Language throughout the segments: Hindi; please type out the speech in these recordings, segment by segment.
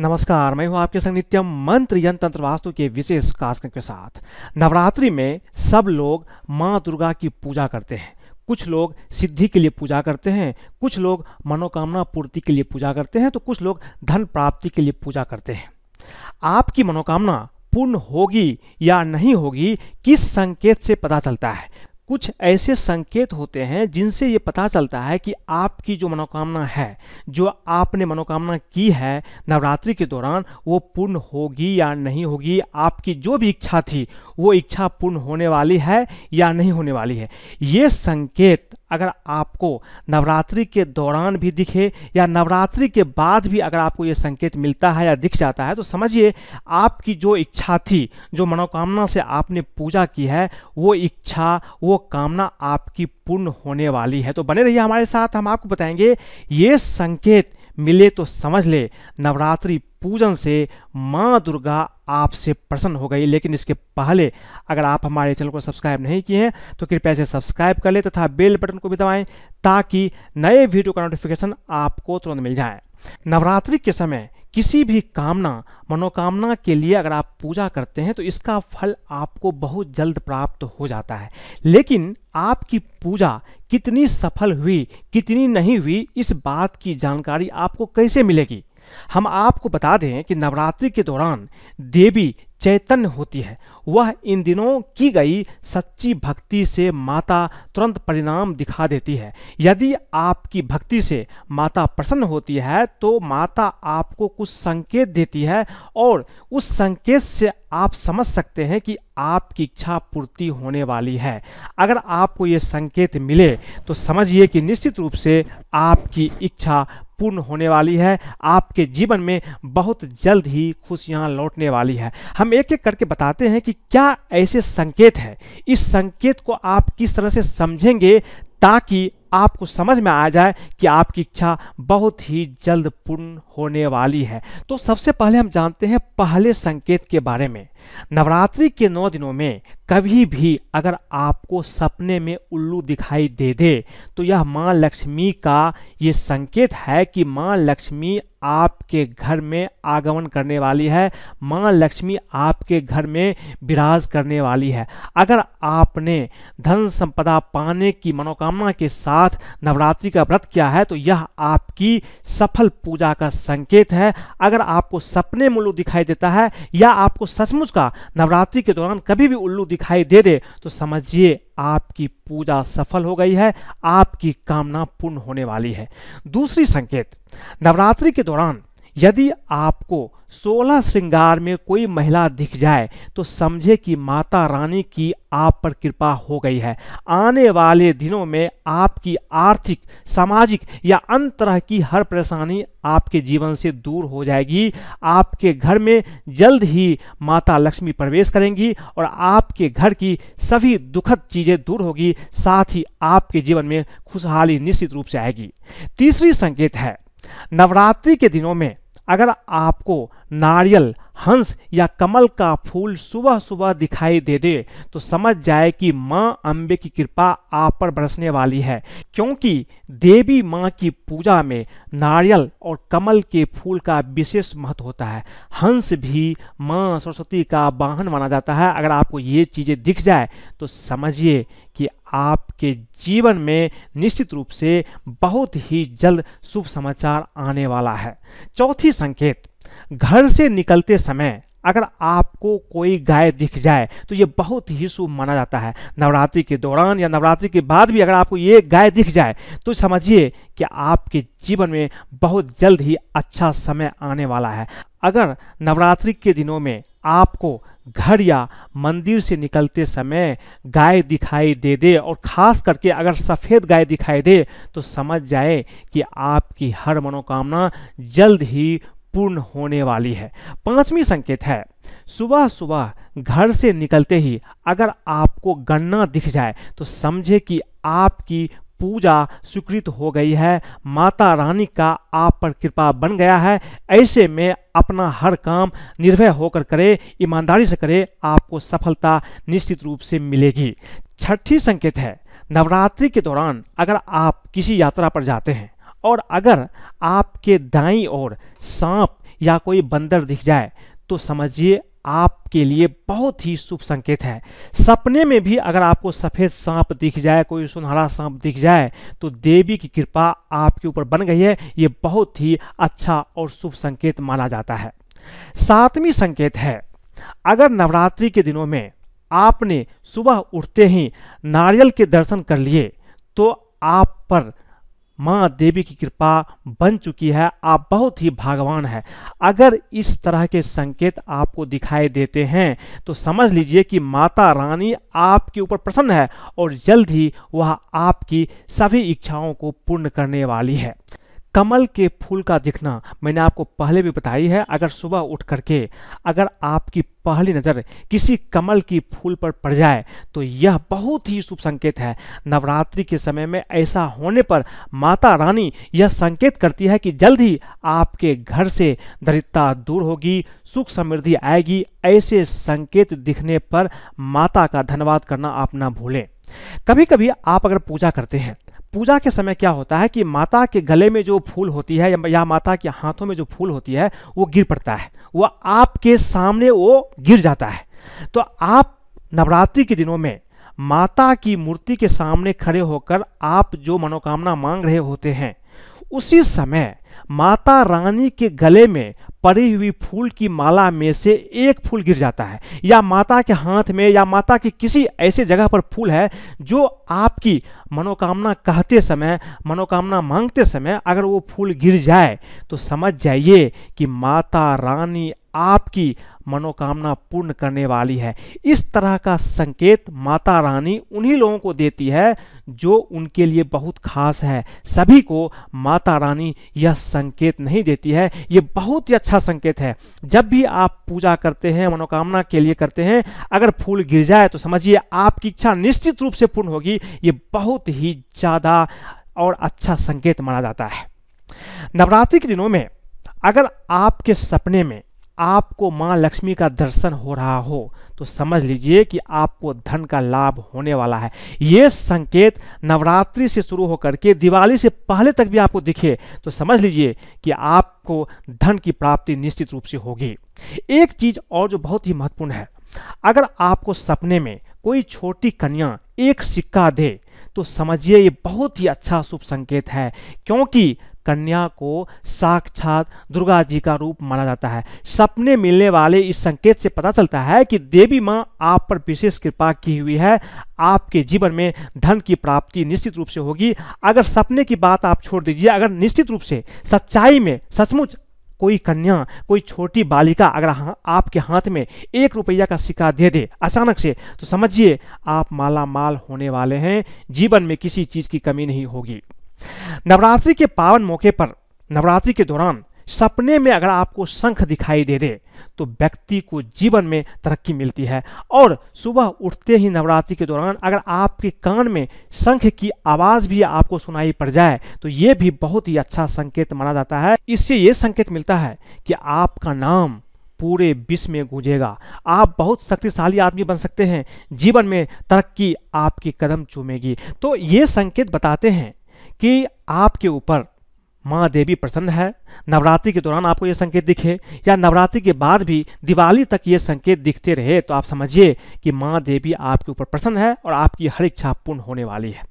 नमस्कार मैं हूं आपके संग नित्यम मंत्र यंत्र वास्तु के विशेष कार्यक्रम के साथ नवरात्रि में सब लोग माँ दुर्गा की पूजा करते हैं कुछ लोग सिद्धि के लिए पूजा करते हैं कुछ लोग मनोकामना पूर्ति के लिए पूजा करते हैं तो कुछ लोग धन प्राप्ति के लिए पूजा करते हैं आपकी मनोकामना पूर्ण होगी या नहीं होगी किस संकेत से पता चलता है कुछ ऐसे संकेत होते हैं जिनसे ये पता चलता है कि आपकी जो मनोकामना है जो आपने मनोकामना की है नवरात्रि के दौरान वो पूर्ण होगी या नहीं होगी आपकी जो भी इच्छा थी वो इच्छा पूर्ण होने वाली है या नहीं होने वाली है ये संकेत अगर आपको नवरात्रि के दौरान भी दिखे या नवरात्रि के बाद भी अगर आपको ये संकेत मिलता है या दिख जाता है तो समझिए आपकी जो इच्छा थी जो मनोकामना से आपने पूजा की है वो इच्छा वो कामना आपकी पूर्ण होने वाली है तो बने रहिए हमारे साथ हम आपको बताएंगे ये संकेत मिले तो समझ ले नवरात्रि पूजन से माँ दुर्गा आपसे प्रसन्न हो गई लेकिन इसके पहले अगर आप हमारे चैनल को सब्सक्राइब नहीं किए हैं तो कृपया से सब्सक्राइब कर लें तथा बेल बटन को भी दबाएं ताकि नए वीडियो का नोटिफिकेशन आपको तुरंत मिल जाए नवरात्रि के समय किसी भी कामना मनोकामना के लिए अगर आप पूजा करते हैं तो इसका फल आपको बहुत जल्द प्राप्त हो जाता है लेकिन आपकी पूजा कितनी सफल हुई कितनी नहीं हुई इस बात की जानकारी आपको कैसे मिलेगी हम आपको बता दें कि नवरात्रि के दौरान देवी चैतन्य होती है वह इन दिनों की गई सच्ची भक्ति से माता तुरंत परिणाम दिखा देती है यदि आपकी भक्ति से माता प्रसन्न होती है तो माता आपको कुछ संकेत देती है और उस संकेत से आप समझ सकते हैं कि आपकी इच्छा पूर्ति होने वाली है अगर आपको ये संकेत मिले तो समझिए कि निश्चित रूप से आपकी इच्छा पूर्ण होने वाली है आपके जीवन में बहुत जल्द ही खुशियाँ लौटने वाली है हम एक एक करके बताते हैं कि क्या ऐसे संकेत है इस संकेत को आप किस तरह से समझेंगे ताकि आपको समझ में आ जाए कि आपकी इच्छा बहुत ही जल्द पूर्ण होने वाली है तो सबसे पहले हम जानते हैं पहले संकेत के बारे में नवरात्रि के नौ दिनों में कभी भी अगर आपको सपने में उल्लू दिखाई दे दे तो यह माँ लक्ष्मी का ये संकेत है कि माँ लक्ष्मी आपके घर में आगमन करने वाली है माँ लक्ष्मी आपके घर में विराज करने वाली है अगर आपने धन संपदा पाने की मनोकामना के साथ नवरात्रि का व्रत किया है तो यह आप आपकी सफल पूजा का संकेत है अगर आपको सपने में उल्लू दिखाई देता है या आपको सचमुच का नवरात्रि के दौरान कभी भी उल्लू दिखाई दे दे तो समझिए आपकी पूजा सफल हो गई है आपकी कामना पूर्ण होने वाली है दूसरी संकेत नवरात्रि के दौरान यदि आपको सोलह श्रृंगार में कोई महिला दिख जाए तो समझे कि माता रानी की आप पर कृपा हो गई है आने वाले दिनों में आपकी आर्थिक सामाजिक या अन्य तरह की हर परेशानी आपके जीवन से दूर हो जाएगी आपके घर में जल्द ही माता लक्ष्मी प्रवेश करेंगी और आपके घर की सभी दुखद चीज़ें दूर होगी साथ ही आपके जीवन में खुशहाली निश्चित रूप से आएगी तीसरी संकेत है नवरात्रि के दिनों में अगर आपको नारियल हंस या कमल का फूल सुबह सुबह दिखाई दे दे तो समझ जाए कि माँ अम्बे की कृपा आप पर बरसने वाली है क्योंकि देवी माँ की पूजा में नारियल और कमल के फूल का विशेष महत्व होता है हंस भी माँ सरस्वती का वाहन माना जाता है अगर आपको ये चीज़ें दिख जाए तो समझिए कि आपके जीवन में निश्चित रूप से बहुत ही जल्द शुभ समाचार आने वाला है चौथी संकेत घर से निकलते समय अगर आपको कोई गाय दिख जाए तो ये बहुत ही शुभ माना जाता है नवरात्रि के दौरान या नवरात्रि के बाद भी अगर आपको ये गाय दिख जाए तो समझिए कि आपके जीवन में बहुत जल्द ही अच्छा समय आने वाला है अगर नवरात्रि के दिनों में आपको घर या मंदिर से निकलते समय गाय दिखाई दे दे और ख़ास करके अगर सफ़ेद गाय दिखाई दे तो समझ जाए कि आपकी हर मनोकामना जल्द ही पूर्ण होने वाली है पांचवी संकेत है सुबह सुबह घर से निकलते ही अगर आपको गन्ना दिख जाए तो समझे कि आपकी पूजा स्वीकृत हो गई है माता रानी का आप पर कृपा बन गया है ऐसे में अपना हर काम निर्भय होकर करें ईमानदारी से करें आपको सफलता निश्चित रूप से मिलेगी छठी संकेत है नवरात्रि के दौरान अगर आप किसी यात्रा पर जाते हैं और अगर आपके दाई ओर सांप या कोई बंदर दिख जाए तो समझिए आपके लिए बहुत ही शुभ संकेत है सपने में भी अगर आपको सफ़ेद सांप दिख जाए कोई सुनहरा सांप दिख जाए तो देवी की कृपा आपके ऊपर बन गई है ये बहुत ही अच्छा और शुभ संकेत माना जाता है सातवीं संकेत है अगर नवरात्रि के दिनों में आपने सुबह उठते ही नारियल के दर्शन कर लिए तो आप पर माँ देवी की कृपा बन चुकी है आप बहुत ही भागवान है अगर इस तरह के संकेत आपको दिखाई देते हैं तो समझ लीजिए कि माता रानी आपके ऊपर प्रसन्न है और जल्द ही वह आपकी सभी इच्छाओं को पूर्ण करने वाली है कमल के फूल का दिखना मैंने आपको पहले भी बताई है अगर सुबह उठ करके अगर आपकी पहली नज़र किसी कमल की फूल पर पड़ जाए तो यह बहुत ही शुभ संकेत है नवरात्रि के समय में ऐसा होने पर माता रानी यह संकेत करती है कि जल्द ही आपके घर से दरिद्रता दूर होगी सुख समृद्धि आएगी ऐसे संकेत दिखने पर माता का धन्यवाद करना आप ना भूलें कभी कभी आप अगर पूजा करते हैं पूजा के समय क्या होता है कि माता के गले में जो फूल होती है या माता के हाथों में जो फूल होती है वो गिर पड़ता है वह आपके सामने वो गिर जाता है तो आप नवरात्रि के दिनों में माता की मूर्ति के सामने खड़े होकर आप जो मनोकामना मांग रहे होते हैं उसी समय माता रानी के गले में पड़ी हुई फूल की माला में से एक फूल गिर जाता है या माता के हाथ में या माता की किसी ऐसे जगह पर फूल है जो आपकी मनोकामना कहते समय मनोकामना मांगते समय अगर वो फूल गिर जाए तो समझ जाइए कि माता रानी आपकी मनोकामना पूर्ण करने वाली है इस तरह का संकेत माता रानी उन्हीं लोगों को देती है जो उनके लिए बहुत खास है सभी को माता रानी यह संकेत नहीं देती है ये बहुत ही अच्छा संकेत है जब भी आप पूजा करते हैं मनोकामना के लिए करते हैं अगर फूल गिर जाए तो समझिए आपकी इच्छा निश्चित रूप से पूर्ण होगी ये बहुत ही ज़्यादा और अच्छा संकेत माना जाता है नवरात्रि के दिनों में अगर आपके सपने में आपको माँ लक्ष्मी का दर्शन हो रहा हो तो समझ लीजिए कि आपको धन का लाभ होने वाला है ये संकेत नवरात्रि से शुरू होकर के दिवाली से पहले तक भी आपको दिखे तो समझ लीजिए कि आपको धन की प्राप्ति निश्चित रूप से होगी एक चीज और जो बहुत ही महत्वपूर्ण है अगर आपको सपने में कोई छोटी कन्या एक सिक्का दे तो समझिए ये बहुत ही अच्छा शुभ संकेत है क्योंकि कन्या को साक्षात दुर्गा जी का रूप माना जाता है सपने मिलने वाले इस संकेत से पता चलता है कि देवी माँ आप पर विशेष कृपा की हुई है आपके जीवन में धन की प्राप्ति निश्चित रूप से होगी अगर सपने की बात आप छोड़ दीजिए अगर निश्चित रूप से सच्चाई में सचमुच कोई कन्या कोई छोटी बालिका अगर हाँ, आपके हाथ में एक रुपया का सिक्का दे दे अचानक से तो समझिए आप माला माल होने वाले हैं जीवन में किसी चीज़ की कमी नहीं होगी नवरात्रि के पावन मौके पर नवरात्रि के दौरान सपने में अगर आपको शंख दिखाई दे दे तो व्यक्ति को जीवन में तरक्की मिलती है और सुबह उठते ही नवरात्रि के दौरान अगर आपके कान में शंख की आवाज़ भी आपको सुनाई पड़ जाए तो ये भी बहुत ही अच्छा संकेत माना जाता है इससे ये संकेत मिलता है कि आपका नाम पूरे विश्व में गूंजेगा आप बहुत शक्तिशाली आदमी बन सकते हैं जीवन में तरक्की आपकी कदम चूमेगी तो ये संकेत बताते हैं कि आपके ऊपर माँ देवी प्रसन्न है नवरात्रि के दौरान आपको ये संकेत दिखे या नवरात्रि के बाद भी दिवाली तक ये संकेत दिखते रहे तो आप समझिए कि माँ देवी आपके ऊपर प्रसन्न है और आपकी हर इच्छा पूर्ण होने वाली है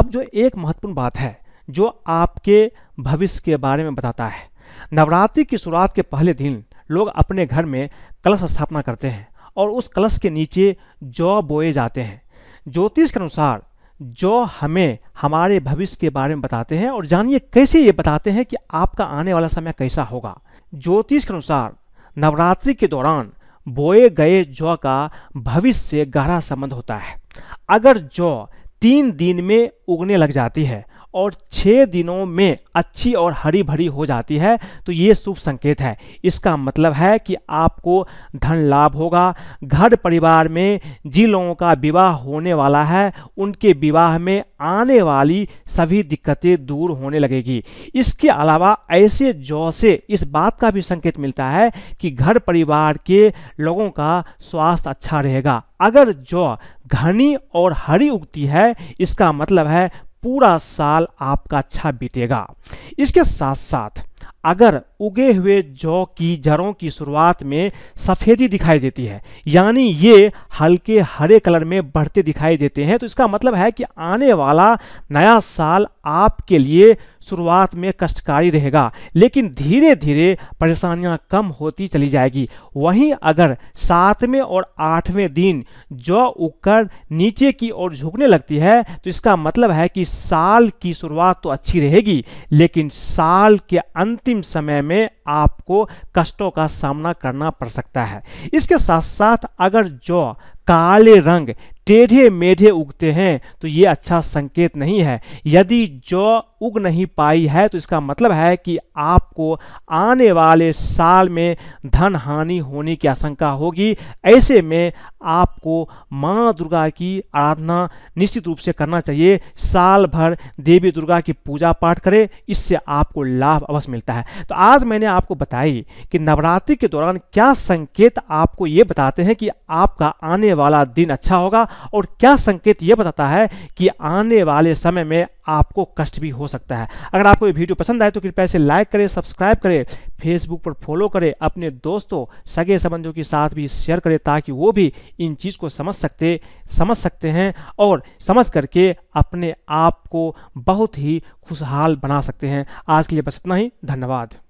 अब जो एक महत्वपूर्ण बात है जो आपके भविष्य के बारे में बताता है नवरात्रि की शुरुआत के पहले दिन लोग अपने घर में कलश स्थापना करते हैं और उस कलश के नीचे जौ बोए जाते हैं ज्योतिष के अनुसार जो हमें हमारे भविष्य के बारे में बताते हैं और जानिए कैसे ये बताते हैं कि आपका आने वाला समय कैसा होगा ज्योतिष के अनुसार नवरात्रि के दौरान बोए गए जौ का भविष्य से गहरा संबंध होता है अगर जौ तीन दिन में उगने लग जाती है और छः दिनों में अच्छी और हरी भरी हो जाती है तो ये शुभ संकेत है इसका मतलब है कि आपको धन लाभ होगा घर परिवार में जिन लोगों का विवाह होने वाला है उनके विवाह में आने वाली सभी दिक्कतें दूर होने लगेगी इसके अलावा ऐसे जौ से इस बात का भी संकेत मिलता है कि घर परिवार के लोगों का स्वास्थ्य अच्छा रहेगा अगर जौ घनी और हरी उगती है इसका मतलब है पूरा साल आपका अच्छा बीतेगा इसके साथ साथ अगर उगे हुए जौ की जड़ों की शुरुआत में सफ़ेदी दिखाई देती है यानी ये हल्के हरे कलर में बढ़ते दिखाई देते हैं तो इसका मतलब है कि आने वाला नया साल आपके लिए शुरुआत में कष्टकारी रहेगा लेकिन धीरे धीरे परेशानियां कम होती चली जाएगी वहीं अगर सातवें और आठवें दिन जौ उगकर नीचे की ओर झुकने लगती है तो इसका मतलब है कि साल की शुरुआत तो अच्छी रहेगी लेकिन साल के अंतिम समय में में आपको कष्टों का सामना करना पड़ सकता है इसके साथ साथ अगर जो काले रंग टेढ़े मेढ़े उगते हैं तो ये अच्छा संकेत नहीं है यदि जौ उग नहीं पाई है तो इसका मतलब है कि आपको आने वाले साल में धन हानि होने की आशंका होगी ऐसे में आपको माँ दुर्गा की आराधना निश्चित रूप से करना चाहिए साल भर देवी दुर्गा की पूजा पाठ करें इससे आपको लाभ अवश्य मिलता है तो आज मैंने आपको बताई कि नवरात्रि के दौरान क्या संकेत आपको ये बताते हैं कि आपका आने वाला दिन अच्छा होगा और क्या संकेत ये बताता है कि आने वाले समय में आपको कष्ट भी हो सकता है अगर आपको ये वीडियो पसंद आए तो कृपया इसे लाइक करें सब्सक्राइब करें फेसबुक पर फॉलो करें अपने दोस्तों सगे संबंधियों के साथ भी शेयर करें ताकि वो भी इन चीज़ को समझ सकते समझ सकते हैं और समझ करके अपने आप को बहुत ही खुशहाल बना सकते हैं आज के लिए बस इतना ही धन्यवाद